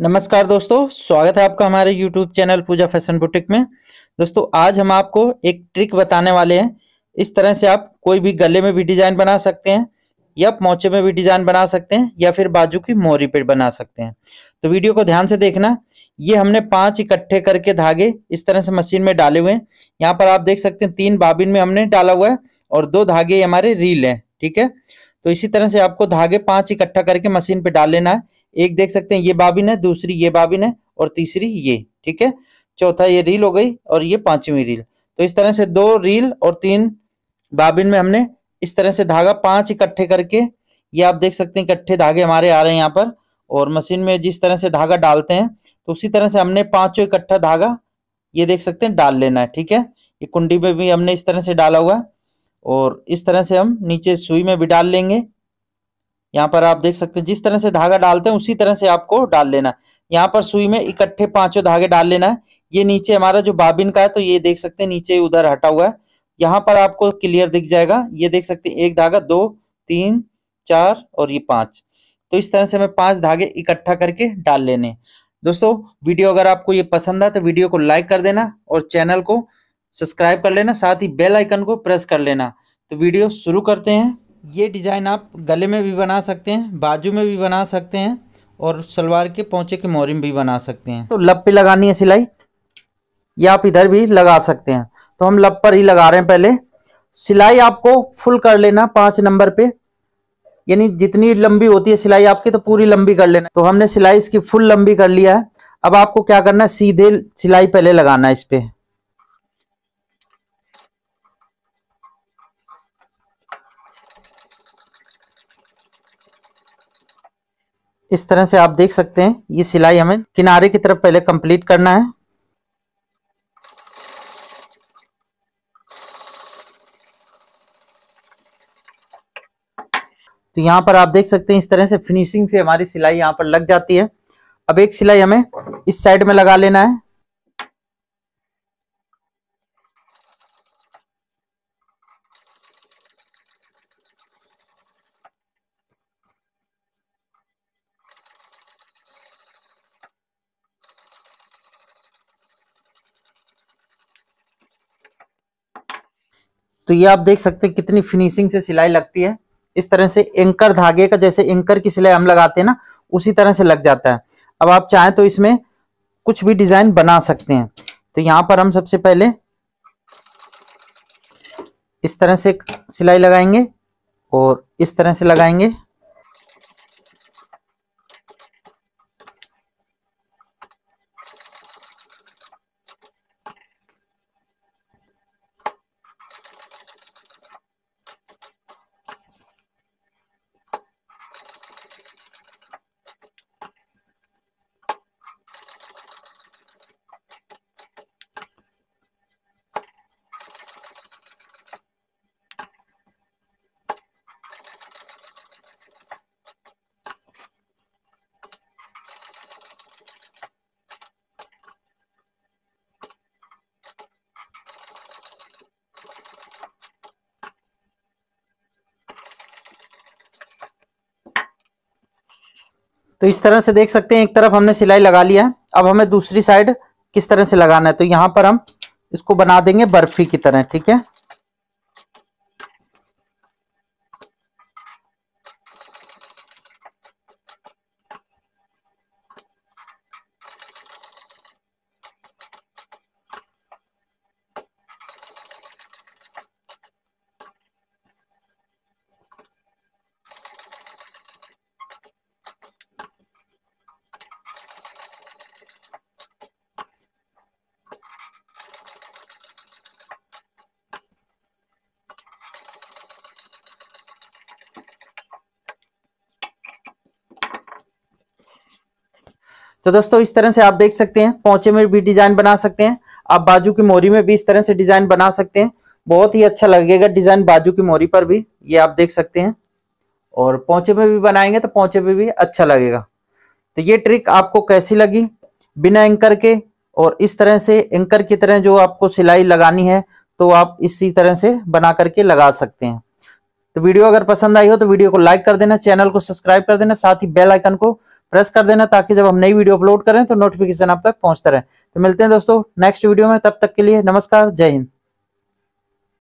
नमस्कार दोस्तों स्वागत है आपका हमारे YouTube channel Pooja fashion boutique में दोस्तों आज हम आपको एक ट्रिक बताने वाले हैं इस तरह से आप कोई भी गले में भी डिजाइन बना सकते हैं या मोचे में भी डिजाइन बना सकते हैं या फिर बाजू की मोहरी पे बना सकते हैं तो वीडियो को ध्यान से देखना ये हमने पांच इकट्ठे करके धागे इस तरह से मशीन में डाले हुए हैं यहाँ पर आप देख सकते हैं तीन बाबिन में हमने डाला हुआ है और दो धागे हमारे रील है ठीक है तो इसी तरह से आपको धागे पांच इकट्ठा करके मशीन पे डाल लेना है एक देख सकते हैं ये बाबिन है दूसरी ये बाबिन है और तीसरी ये ठीक है चौथा ये रील हो गई और ये पांचवी रील तो इस तरह से दो रील और तीन बाबिन में हमने इस तरह से धागा पांच इकट्ठे करके ये आप देख सकते हैं इकट्ठे धागे हमारे आ रहे हैं यहाँ पर और मशीन में जिस तरह से धागा डालते हैं तो उसी तरह से हमने पांचों इकट्ठा धागा ये देख सकते हैं डाल लेना है ठीक है ये कुंडी में भी हमने इस तरह से डाला हुआ है और इस तरह से हम नीचे सुई में भी डाल लेंगे यहाँ पर आप देख सकते हैं जिस तरह से धागा डालते हैं उसी तरह से आपको डाल लेना है यहाँ पर सुई में इकट्ठे पांचों धागे डाल लेना है ये नीचे हमारा जो बाबिन का है तो ये देख सकते हैं नीचे उधर हटा हुआ है यहाँ पर आपको क्लियर दिख जाएगा ये देख सकते हैं एक धागा दो तीन चार और ये पांच तो इस तरह से हमें पांच धागे इकट्ठा करके डाल लेने दोस्तों वीडियो अगर आपको ये पसंद है तो वीडियो को लाइक कर देना और चैनल को सब्सक्राइब कर लेना साथ ही बेल आइकन को प्रेस कर लेना तो वीडियो शुरू करते हैं ये डिज़ाइन आप गले में भी बना सकते हैं बाजू में भी बना सकते हैं और सलवार के पहुँचे के मोरी में भी बना सकते हैं तो लप पे लगानी है सिलाई या आप इधर भी लगा सकते हैं तो हम लप पर ही लगा रहे हैं पहले सिलाई आपको फुल कर लेना पाँच नंबर पे यानी जितनी लंबी होती है सिलाई आपकी तो पूरी लंबी कर लेना तो हमने सिलाई इसकी फुल लंबी कर लिया है अब आपको क्या करना है सीधे सिलाई पहले लगाना है इस पर इस तरह से आप देख सकते हैं ये सिलाई हमें किनारे की तरफ पहले कंप्लीट करना है तो यहाँ पर आप देख सकते हैं इस तरह से फिनिशिंग से हमारी सिलाई यहाँ पर लग जाती है अब एक सिलाई हमें इस साइड में लगा लेना है तो ये आप देख सकते हैं कितनी फिनिशिंग से सिलाई लगती है इस तरह से एंकर धागे का जैसे एंकर की सिलाई हम लगाते हैं ना उसी तरह से लग जाता है अब आप चाहें तो इसमें कुछ भी डिजाइन बना सकते हैं तो यहाँ पर हम सबसे पहले इस तरह से सिलाई लगाएंगे और इस तरह से लगाएंगे तो इस तरह से देख सकते हैं एक तरफ हमने सिलाई लगा लिया है अब हमें दूसरी साइड किस तरह से लगाना है तो यहाँ पर हम इसको बना देंगे बर्फी की तरह ठीक है तो दोस्तों इस तरह से आप देख सकते हैं पहुंचे में भी डिजाइन बना सकते हैं आप बाजू की मोरी में भी इस तरह से डिजाइन बना सकते हैं बहुत ही अच्छा लगेगा डिजाइन बाजू की मोरी पर भी ये आप देख सकते हैं और पहुंचे में भी बनाएंगे तो पहुंचे में भी अच्छा लगेगा तो ये ट्रिक आपको कैसी लगी बिना एंकर के और इस तरह से एंकर की तरह जो आपको सिलाई लगानी है तो आप इसी तरह से बना करके लगा सकते हैं तो वीडियो अगर पसंद आई हो तो वीडियो को लाइक कर देना चैनल को सब्सक्राइब कर देना साथ ही बेल आइकन को प्रेस कर देना ताकि जब हम नई वीडियो अपलोड करें तो नोटिफिकेशन आप तक पहुंचता रहे तो मिलते हैं दोस्तों नेक्स्ट वीडियो में तब तक के लिए नमस्कार जय हिंद